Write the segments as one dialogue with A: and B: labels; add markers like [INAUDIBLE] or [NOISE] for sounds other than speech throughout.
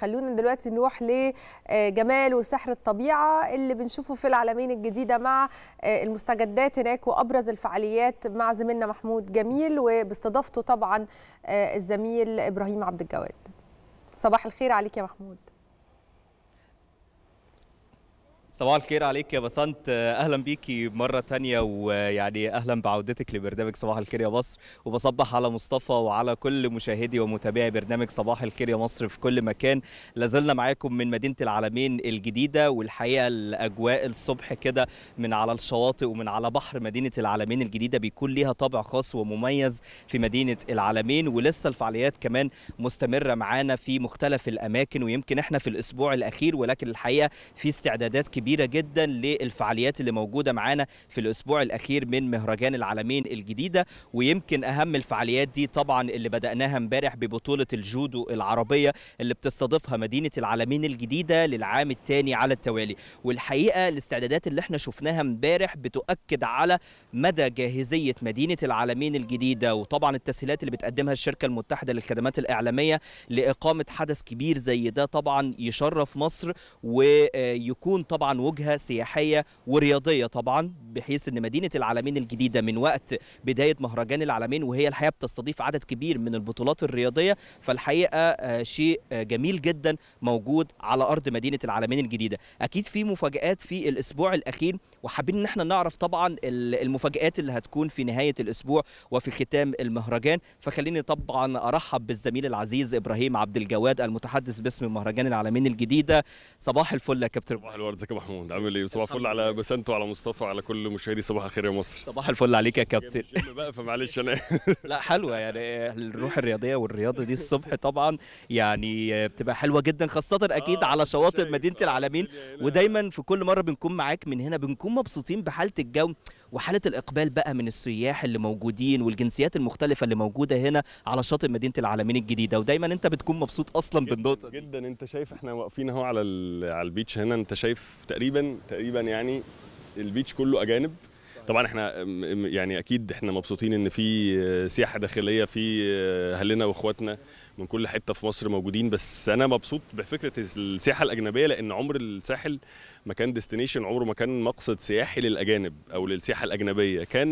A: خلونا دلوقتي نروح لجمال آه، وسحر الطبيعه اللي بنشوفه في العالمين الجديده مع آه، المستجدات هناك وابرز الفعاليات مع زميلنا محمود جميل وباستضافته طبعا آه، الزميل ابراهيم عبد الجواد صباح الخير عليك يا محمود صباح الخير عليك يا بسنت اهلا بيكي مره تانية ويعني اهلا بعودتك لبرنامج صباح الخير يا مصر وبصبح على مصطفى وعلى كل مشاهدي ومتابعي برنامج صباح الخير يا مصر في كل مكان لازلنا معاكم من مدينه العالمين الجديده والحقيقه الاجواء الصبح كده من على الشواطئ ومن على بحر مدينه العالمين الجديده بيكون ليها طابع خاص ومميز في مدينه العالمين ولسه الفعاليات كمان مستمره معانا في مختلف الاماكن ويمكن احنا في الاسبوع الاخير ولكن الحقيقه في استعدادات كبيره كبيره جدا للفعاليات اللي موجوده معانا في الاسبوع الاخير من مهرجان العالمين الجديده ويمكن اهم الفعاليات دي طبعا اللي بداناها امبارح ببطوله الجودو العربيه اللي بتستضيفها مدينه العالمين الجديده للعام الثاني على التوالي والحقيقه الاستعدادات اللي احنا شفناها امبارح بتؤكد على مدى جاهزيه مدينه العالمين الجديده وطبعا التسهيلات اللي بتقدمها الشركه المتحده للخدمات الاعلاميه لاقامه حدث كبير زي ده طبعا يشرف مصر ويكون طبعا وجهة سياحية ورياضية طبعا بحيث أن مدينة العالمين الجديدة من وقت بداية مهرجان العالمين وهي الحقيقة بتستضيف عدد كبير من البطولات الرياضية فالحقيقة آه، شيء آه، جميل جدا موجود على أرض مدينة العالمين الجديدة أكيد في مفاجآت في الأسبوع الأخير وحابين أن احنا نعرف طبعا المفاجآت اللي هتكون في نهاية الأسبوع وفي ختام المهرجان فخليني طبعا أرحب بالزميل العزيز إبراهيم عبد الجواد المتحدث باسم مهرجان العالمين الجديدة صباح الفل يا كابتن صباح
B: الورد محمود عامل ايه صباح الفل على بسنت وعلى مصطفى على كل مشاهدي صباح الخير يا مصر صباح الفل عليك يا كابتن بقى فمعلش انا [LAUGHS]
A: لا حلوه يعني الروح الرياضيه والرياضه دي الصبح طبعا يعني بتبقى حلوه جدا خاصه اكيد آه، على شواطئ مدينه آه، العالمين إيه؟ ودايما في كل مره بنكون معاك من هنا بنكون مبسوطين بحاله الجو وحاله الاقبال بقى من السياح اللي موجودين والجنسيات المختلفه اللي موجوده هنا على شاطئ مدينه العالمين الجديده ودايما انت بتكون مبسوط اصلا بالنقطه
B: جدا انت شايف احنا واقفين اهو على على البيتش هنا انت شايف تقريبا تقريبا يعني البيتش كله اجانب طبعا احنا يعني اكيد احنا مبسوطين ان في سياحه داخليه في آه، اهلنا واخواتنا من كل حته في مصر موجودين بس انا مبسوط بفكره السياحه الاجنبيه لان عمر الساحل ما كان ديستنيشن عمره ما كان مقصد سياحي للاجانب او للسياحه الاجنبيه كان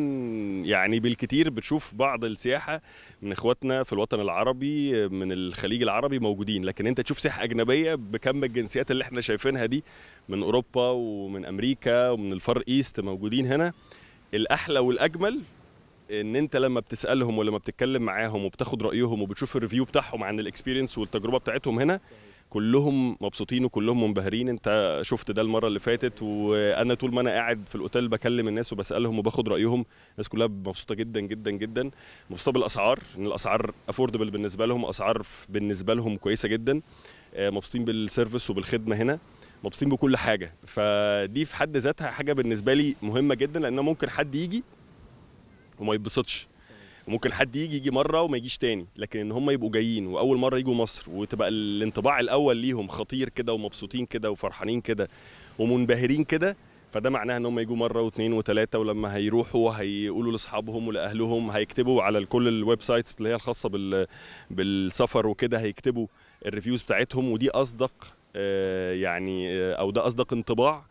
B: يعني بالكتير بتشوف بعض السياحه من اخواتنا في الوطن العربي من الخليج العربي موجودين لكن انت تشوف سياحه اجنبيه بكم الجنسيات اللي احنا شايفينها دي من اوروبا ومن امريكا ومن الفار ايست موجودين هنا الاحلى والاجمل ان انت لما بتسالهم ولما بتتكلم معاهم وبتاخد رايهم وبتشوف الريفيو بتاعهم عن الاكسبيرينس والتجربه بتاعتهم هنا كلهم مبسوطين وكلهم منبهرين انت شفت ده المره اللي فاتت وانا طول ما انا قاعد في الاوتيل بكلم الناس وبسالهم وباخد رايهم الناس كلها مبسوطه جدا جدا جدا مبسوطه بالاسعار ان الاسعار افوردبل بالنسبه لهم اسعار بالنسبه لهم كويسه جدا آه، مبسوطين بالسيرفيس وبالخدمه هنا مبسوطين بكل حاجه فدي في حد ذاتها حاجه بالنسبه لي مهمه جدا لان ممكن حد يجي وما يتبسطش وممكن حد يجي يجي مره وما يجيش تاني لكن ان هم يبقوا جايين واول مره يجوا مصر وتبقى الانطباع الاول ليهم خطير كده ومبسوطين كده وفرحانين كده ومنبهرين كده فده معناه ان هم يجوا مره واثنين وثلاثه ولما هيروحوا هيقولوا لاصحابهم ولاهلهم هيكتبوا على كل الويب سايتس اللي هي الخاصه بال بالسفر وكده هيكتبوا الريفيوز بتاعتهم ودي اصدق آه، يعني آه، او ده اصدق انطباع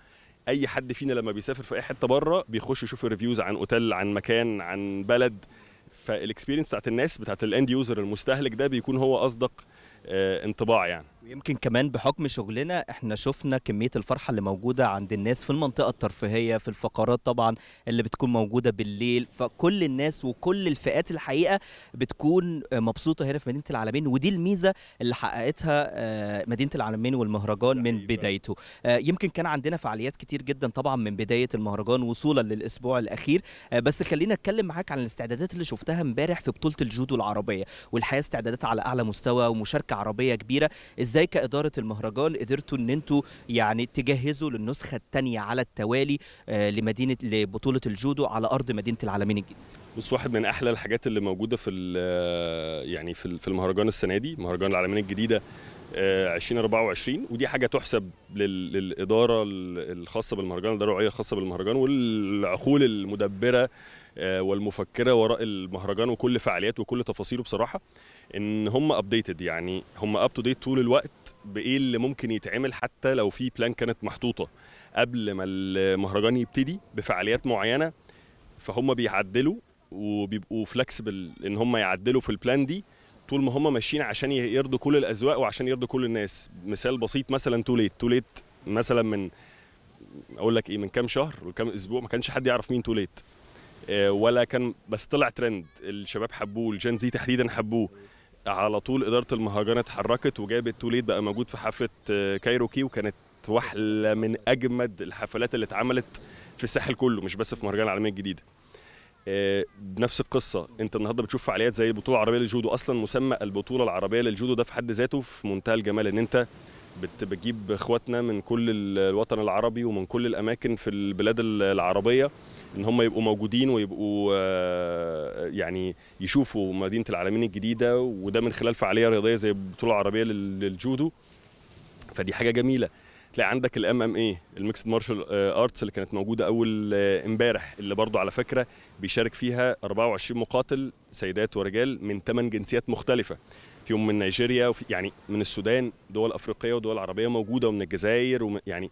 B: اي حد فينا لما بيسافر في اي حته بره بيخش يشوف الريفيوز عن اوتيل عن مكان عن بلد فالاكسبيرينس بتاعت الناس بتاعت الاند يوزر المستهلك ده بيكون هو اصدق آه، انطباع يعني ويمكن
A: كمان بحكم شغلنا احنا شفنا كميه الفرحه اللي موجوده عند الناس في المنطقه الترفيهيه في الفقرات طبعا اللي بتكون موجوده بالليل فكل الناس وكل الفئات الحقيقه بتكون مبسوطه هنا في مدينه العالمين ودي الميزه اللي حققتها آه، مدينه العالمين والمهرجان من بدايته آه، يمكن كان عندنا فعاليات كتير جدا طبعا من بدايه المهرجان وصولا للاسبوع الاخير آه، بس خلينا اتكلم معاك عن الاستعدادات اللي شفتها امبارح في بطوله الجودو العربيه والحقيقه استعدادات على اعلى مستوى ومشاركه عربيه كبيره ازاي ازاي كاداره المهرجان قدرتوا ان انتوا يعني تجهزوا للنسخه الثانيه على التوالي آه،
B: لمدينه لبطوله الجودو على ارض مدينه العالمين الجديد بص واحد من احلى الحاجات اللي موجوده في آه، يعني في المهرجان السنه دي مهرجان العالمين الجديده 2024 آه، ودي حاجه تحسب للاداره الخاصه بالمهرجان الاداره الرعيه الخاصه بالمهرجان والعقول المدبره آه، والمفكره وراء المهرجان وكل فعالياته وكل تفاصيله بصراحه ان هم ابديتد يعني هم اب تو ديت طول الوقت بايه اللي ممكن يتعمل حتى لو في بلان كانت محطوطه قبل ما المهرجان يبتدي بفعاليات معينه فهم بيعدلوا وبيبقوا فلكسبل ان هم يعدلوا في البلان دي طول ما هم ماشيين عشان يرضوا كل الاذواق وعشان يرضوا كل الناس مثال بسيط مثلا توليت توليت مثلا من اقول لك ايه من كام شهر وكام اسبوع ما كانش حد يعرف مين توليت آه، ولا كان بس طلع ترند الشباب حبوه الجين زي تحديدا حبوه على طول اداره المهرجان اتحركت وجابت توليت بقى موجود في حفله آه، كايروكي وكانت واحده من اجمد الحفلات اللي اتعملت في الساحل كله مش بس في مهرجان العالميه الجديده بنفس آه، القصه انت النهارده بتشوف فعاليات زي البطوله العربيه للجودو اصلا مسمى البطوله العربيه للجودو ده في حد ذاته في منتهى الجمال ان انت بتجيب اخواتنا من كل الوطن العربي ومن كل الاماكن في البلاد العربيه ان هم يبقوا موجودين ويبقوا آه، يعني يشوفوا مدينه العالمين الجديده وده من خلال فعاليه رياضيه زي البطوله العربيه للجودو فدي حاجه جميله هتلاقي عندك الام ام اي الميكسد مارشال ارتس اللي كانت موجوده اول آه، امبارح اللي برضو على فكره بيشارك فيها 24 مقاتل سيدات ورجال من 8 جنسيات مختلفه فيهم من نيجيريا وفي يعني من السودان دول افريقيه ودول عربيه موجوده ومن الجزائر ومن يعني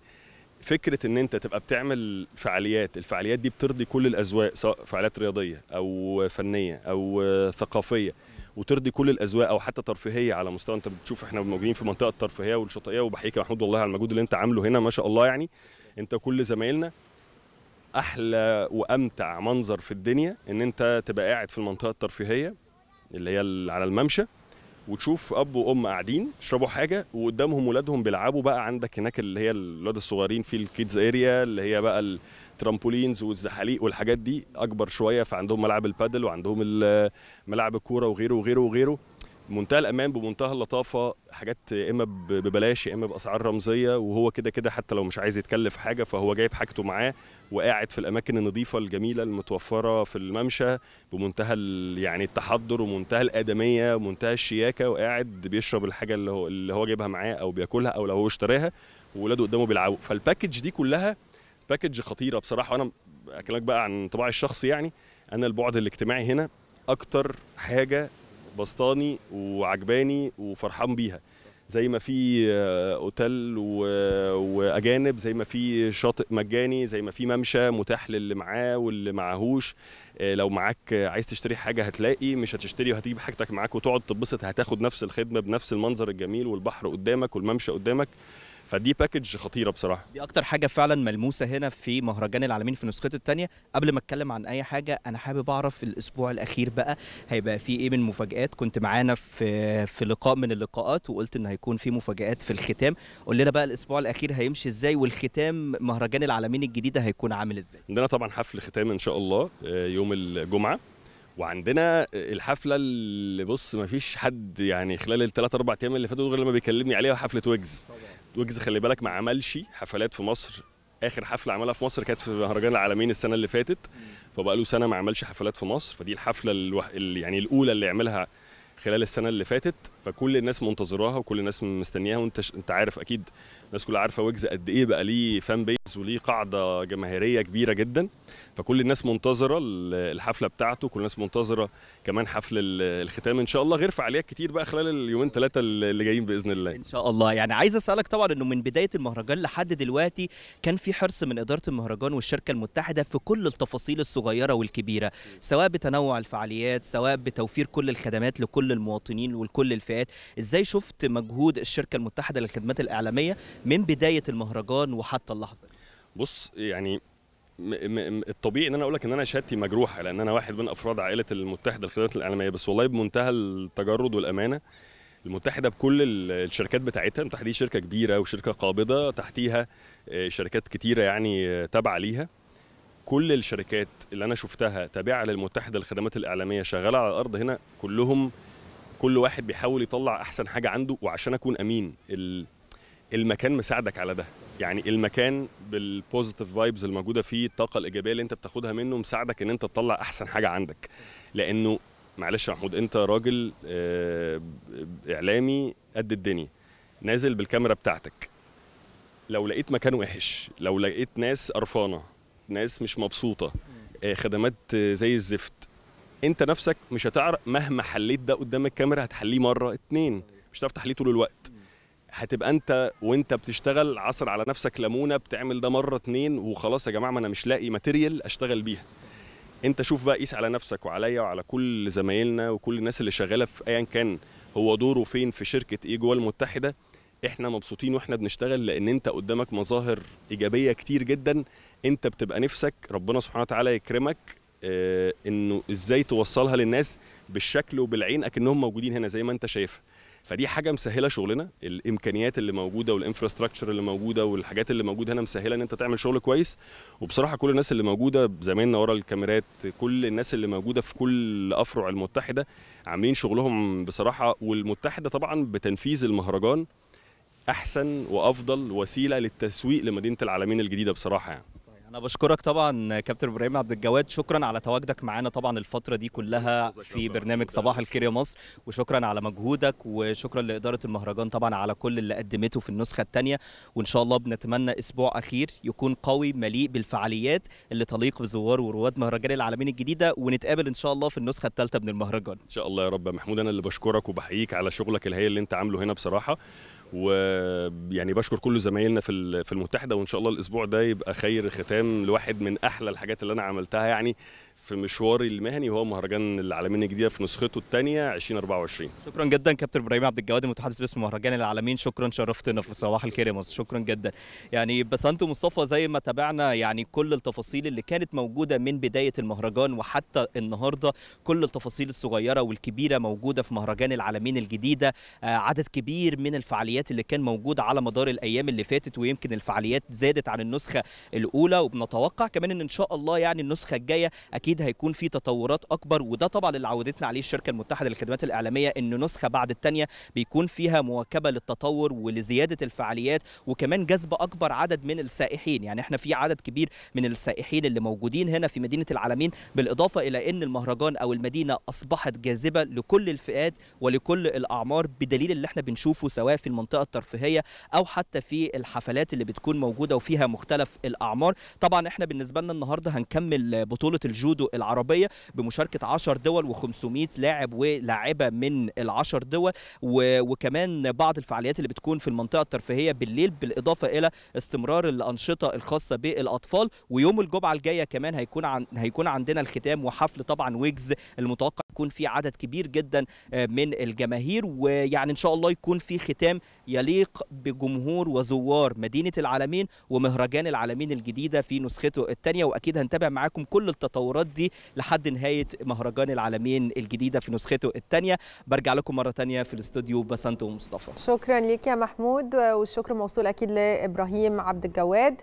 B: فكره ان انت تبقى بتعمل فعاليات الفعاليات دي بترضي كل الاذواق سواء فعاليات رياضيه او فنيه او آه، ثقافيه وترضي كل الاذواق او حتى ترفيهيه على مستوى انت بتشوف احنا موجودين في منطقه الترفيهيه والشاطئيه وبحييك يا محمود والله على المجهود اللي انت عامله هنا ما شاء الله يعني انت كل زمايلنا احلى وامتع منظر في الدنيا ان انت تبقى قاعد في المنطقه الترفيهيه اللي هي على الممشى وتشوف اب وام قاعدين يشربوا حاجه وقدامهم ولادهم بيلعبوا بقى عندك هناك اللي هي الولاد الصغيرين في الكيدز اريا اللي هي بقى الترامبولينز والزحاليق والحاجات دي اكبر شويه فعندهم ملعب البادل وعندهم ملاعب الكوره وغيره وغيره وغيره بمنتهى الامان بمنتهى اللطافه حاجات اما ببلاش يا اما باسعار رمزيه وهو كده كده حتى لو مش عايز يتكلف حاجه فهو جايب حاجته معاه وقاعد في الاماكن النظيفه الجميله المتوفره في الممشى بمنتهى يعني التحضر ومنتهى الادميه ومنتهى الشياكه وقاعد بيشرب الحاجه اللي هو اللي هو جايبها معاه او بياكلها او لو هو اشتراها واولاده قدامه بيلعبوا فالباكج دي كلها باكج خطيره بصراحه وانا اكلمك بقى عن انطباعي الشخصي يعني انا البعد الاجتماعي هنا اكتر حاجه بسطاني وعجباني وفرحان بيها زي ما في آه، اوتيل واجانب زي ما في شاطئ مجاني زي ما في ممشى متاح للي معاه واللي معاهوش آه، لو معاك آه، عايز تشتري حاجه هتلاقي مش هتشتري وهتجيب حاجتك معاك وتقعد تتبسط هتاخد نفس الخدمه بنفس المنظر الجميل والبحر قدامك والممشى قدامك فدي باكج خطيره بصراحه
A: دي اكتر حاجه فعلا ملموسه هنا في مهرجان العالمين في نسخته الثانيه قبل ما اتكلم عن اي حاجه انا حابب اعرف الاسبوع الاخير بقى هيبقى فيه ايه من مفاجات كنت معانا في في لقاء من اللقاءات وقلت ان هيكون في مفاجات في الختام
B: قول لنا بقى الاسبوع
A: الاخير هيمشي ازاي والختام مهرجان العالمين الجديد هيكون عامل ازاي
B: عندنا طبعا حفل ختام ان شاء الله آه، يوم الجمعه وعندنا الحفله اللي بص ما فيش حد يعني خلال الثلاث اربع ايام اللي فاتوا غير لما بيكلمني عليها حفله ويجز ويجز خلي بالك ما عملش حفلات في مصر اخر حفله عملها في مصر كانت في مهرجان العالمين السنه اللي فاتت فبقى له سنه ما عملش حفلات في مصر فدي الحفله اللي يعني الاولى اللي عملها خلال السنه اللي فاتت فكل الناس منتظراها وكل الناس مستنياها وانت ش... انت عارف اكيد الناس كلها عارفه ويجز قد ايه بقى ليه فان بيز وليه قاعده جماهيريه كبيره جدا فكل الناس منتظره الحفله بتاعته كل الناس منتظره كمان حفل الختام ان شاء الله غير فعاليات كتير بقى خلال اليومين ثلاثه اللي جايين باذن الله ان شاء الله يعني عايز
A: اسالك طبعا انه من بدايه المهرجان لحد دلوقتي كان في حرص من اداره المهرجان والشركه المتحده في كل التفاصيل الصغيره والكبيره سواء بتنوع الفعاليات سواء بتوفير كل الخدمات لكل المواطنين ولكل الفئات الفئات ازاي شفت مجهود الشركه المتحده للخدمات الاعلاميه من بدايه المهرجان وحتى اللحظه
B: بص يعني الطبيعي ان انا اقول لك ان انا شهادتي مجروحه لان انا واحد من افراد عائله المتحده للخدمات الاعلاميه بس والله بمنتهى التجرد والامانه المتحده بكل الشركات بتاعتها المتحده دي شركه كبيره وشركه قابضه تحتيها آه، شركات كتيره يعني آه، تابعه ليها كل الشركات اللي انا شفتها تابعه للمتحده للخدمات الاعلاميه شغاله على الارض هنا كلهم كل واحد بيحاول يطلع احسن حاجه عنده وعشان اكون امين المكان مساعدك على ده يعني المكان بالبوزيتيف فايبز الموجوده فيه الطاقه الايجابيه اللي انت بتاخدها منه مساعدك ان انت تطلع احسن حاجه عندك لانه معلش يا محمود انت راجل آه، اعلامي قد الدنيا نازل بالكاميرا بتاعتك لو لقيت مكان وحش لو لقيت ناس قرفانه ناس مش مبسوطه آه، خدمات زي الزفت انت نفسك مش هتعرف مهما حليت ده قدام الكاميرا هتحليه مره اتنين مش هتعرف تحليه طول الوقت هتبقى انت وانت بتشتغل عصر على نفسك ليمونه بتعمل ده مره اتنين وخلاص يا جماعه ما انا مش لاقي ماتيريال اشتغل بيها انت شوف بقى قيس على نفسك وعليا وعلى كل زمايلنا وكل الناس اللي شغاله في ايا كان هو دوره فين في شركه ايه جوه المتحده احنا مبسوطين واحنا بنشتغل لان انت قدامك مظاهر ايجابيه كتير جدا انت بتبقى نفسك ربنا سبحانه وتعالى يكرمك آه، انه ازاي توصلها للناس بالشكل وبالعين اكنهم موجودين هنا زي ما انت شايف فدي حاجه مسهله شغلنا الامكانيات اللي موجوده والانفراستراكشر اللي موجوده والحاجات اللي موجوده هنا مسهله ان انت تعمل شغل كويس وبصراحه كل الناس اللي موجوده زمايلنا ورا الكاميرات كل الناس اللي موجوده في كل افرع المتحده عاملين شغلهم بصراحه والمتحده طبعا بتنفيذ المهرجان احسن وافضل وسيله للتسويق لمدينه العالمين الجديده بصراحه يعني
A: انا بشكرك طبعا كابتن ابراهيم عبد الجواد شكرا على تواجدك معانا طبعا الفتره دي كلها في برنامج صباح الخير يا مصر وشكرا على مجهودك وشكرا لاداره المهرجان طبعا على كل اللي قدمته في النسخه الثانيه وان شاء الله بنتمنى اسبوع اخير يكون قوي مليء بالفعاليات اللي تليق بزوار ورواد مهرجان العالمين الجديده ونتقابل ان شاء الله في النسخه الثالثه من المهرجان
B: ان شاء الله يا رب محمود انا اللي بشكرك وبحييك على شغلك الهائل اللي انت عامله هنا بصراحه ويعني بشكر كل زمايلنا في في المتحده وان شاء الله الاسبوع ده يبقى خير ختام لواحد من احلى الحاجات اللي انا عملتها يعني في مشواري المهني وهو مهرجان العالمين الجديده في نسخته الثانيه 2024
A: شكرا جدا كابتن ابراهيم عبد الجواد المتحدث باسم مهرجان العالمين شكرا شرفتنا في صباح الخير يا مصر شكرا جدا يعني بس انت مصطفى زي ما تابعنا يعني كل التفاصيل اللي كانت موجوده من بدايه المهرجان وحتى النهارده كل التفاصيل الصغيره والكبيره موجوده في مهرجان العالمين الجديده آه، عدد كبير من الفعاليات اللي كان موجود على مدار الايام اللي فاتت ويمكن الفعاليات زادت عن النسخه الاولى وبنتوقع كمان ان ان شاء الله يعني النسخه الجايه اكيد اكيد هيكون في تطورات اكبر وده طبعا اللي عودتنا عليه الشركه المتحده للخدمات الاعلاميه ان نسخه بعد الثانيه بيكون فيها مواكبه للتطور ولزياده الفعاليات وكمان جذب اكبر عدد من السائحين يعني احنا في عدد كبير من السائحين اللي موجودين هنا في مدينه العالمين بالاضافه الى ان المهرجان او المدينه اصبحت جاذبه لكل الفئات ولكل الاعمار بدليل اللي احنا بنشوفه سواء في المنطقه الترفيهيه او حتى في الحفلات اللي بتكون موجوده وفيها مختلف الاعمار طبعا احنا بالنسبه لنا النهارده هنكمل بطوله الجودو الفنادق العربيه بمشاركه 10 دول و500 لاعب ولاعبه من ال10 دول وكمان بعض الفعاليات اللي بتكون في المنطقه الترفيهيه بالليل بالاضافه الى استمرار الانشطه الخاصه بالاطفال ويوم الجمعه الجايه كمان هيكون عن هيكون عندنا الختام وحفل طبعا ويجز المتوقع يكون في عدد كبير جدا آه، من الجماهير ويعني ان شاء الله يكون في ختام يليق بجمهور وزوار مدينه العالمين ومهرجان العالمين الجديده في نسخته الثانيه واكيد هنتابع معاكم كل التطورات دي لحد نهايه مهرجان العالمين الجديده في نسخته الثانيه برجع لكم مره ثانيه في الاستوديو بسنت ومصطفى شكرا ليك يا محمود والشكر موصول اكيد لابراهيم عبد الجواد